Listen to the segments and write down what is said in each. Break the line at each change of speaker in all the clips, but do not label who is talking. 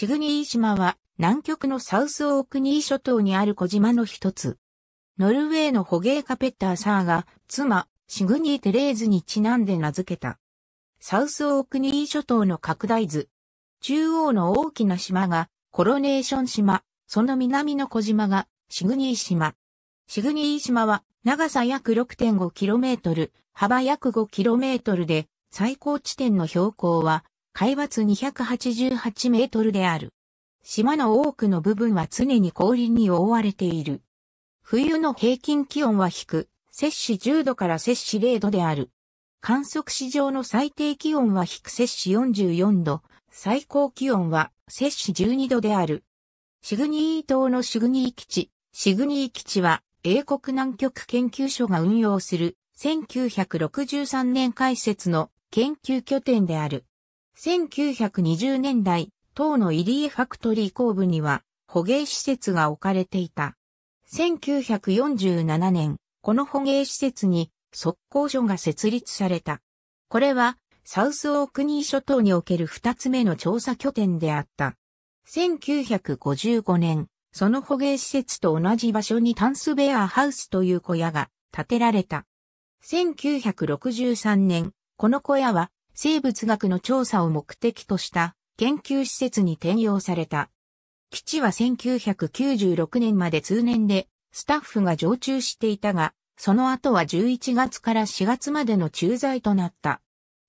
シグニー島は南極のサウスオークニー諸島にある小島の一つ。ノルウェーの捕鯨カペッター・サーが妻、シグニー・テレーズにちなんで名付けた。サウスオークニー諸島の拡大図。中央の大きな島がコロネーション島、その南の小島がシグニー島。シグニー島は長さ約 6.5km、幅約 5km で最高地点の標高は海抜288メートルである。島の多くの部分は常に氷に覆われている。冬の平均気温は低く、摂氏10度から摂氏0度である。観測史上の最低気温は低摂氏44度、最高気温は摂氏12度である。シグニー島のシグニー基地。シグニー基地は英国南極研究所が運用する1963年開設の研究拠点である。1920年代、当の入江ファクトリー後部には捕鯨施設が置かれていた。1947年、この捕鯨施設に速攻所が設立された。これは、サウスオークニー諸島における二つ目の調査拠点であった。1955年、その捕鯨施設と同じ場所にタンスベアハウスという小屋が建てられた。1963年、この小屋は生物学の調査を目的とした研究施設に転用された。基地は1996年まで通年でスタッフが常駐していたが、その後は11月から4月までの駐在となった。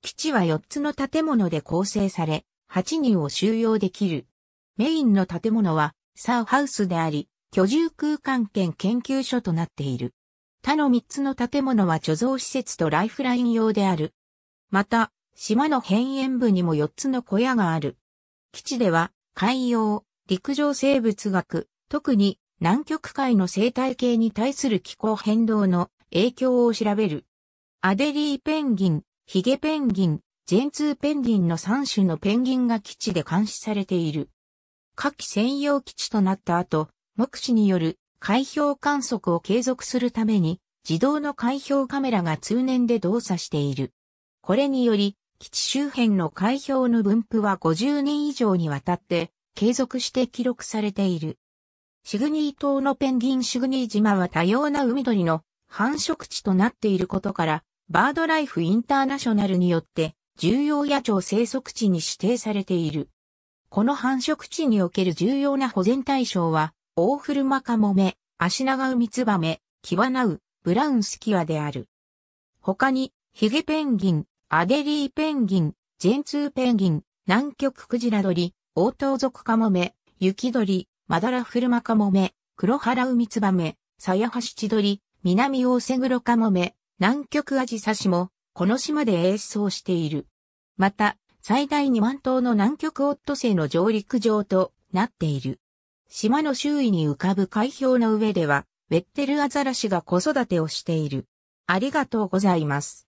基地は4つの建物で構成され、8人を収容できる。メインの建物はサーハウスであり、居住空間兼研究所となっている。他の3つの建物は貯蔵施設とライフライン用である。また、島の辺縁部にも4つの小屋がある。基地では、海洋、陸上生物学、特に南極海の生態系に対する気候変動の影響を調べる。アデリーペンギン、ヒゲペンギン、ジェンツーペンギンの3種のペンギンが基地で監視されている。下記専用基地となった後、目視による海氷観測を継続するために、自動の海氷カメラが通年で動作している。これにより、基地周辺の海氷の分布は50年以上にわたって継続して記録されている。シグニー島のペンギンシグニー島は多様な海鳥の繁殖地となっていることから、バードライフインターナショナルによって重要野鳥生息地に指定されている。この繁殖地における重要な保全対象は、オオフルマカモメ、アシナガウミツバメ、キワナウ、ブラウンスキワである。他に、ヒゲペンギン、アデリーペンギン、ジェンツーペンギン、南極クジラ鳥、オオトウゾクカモメ、雪鳥、マダラフルマカモメ、黒原ウミツバメ、サヤハシチドリ、南オオセグロカモメ、南極アジサシも、この島で演奏している。また、最大2万頭の南極オットセイの上陸場となっている。島の周囲に浮かぶ海氷の上では、ウェッテルアザラシが子育てをしている。ありがとうございます。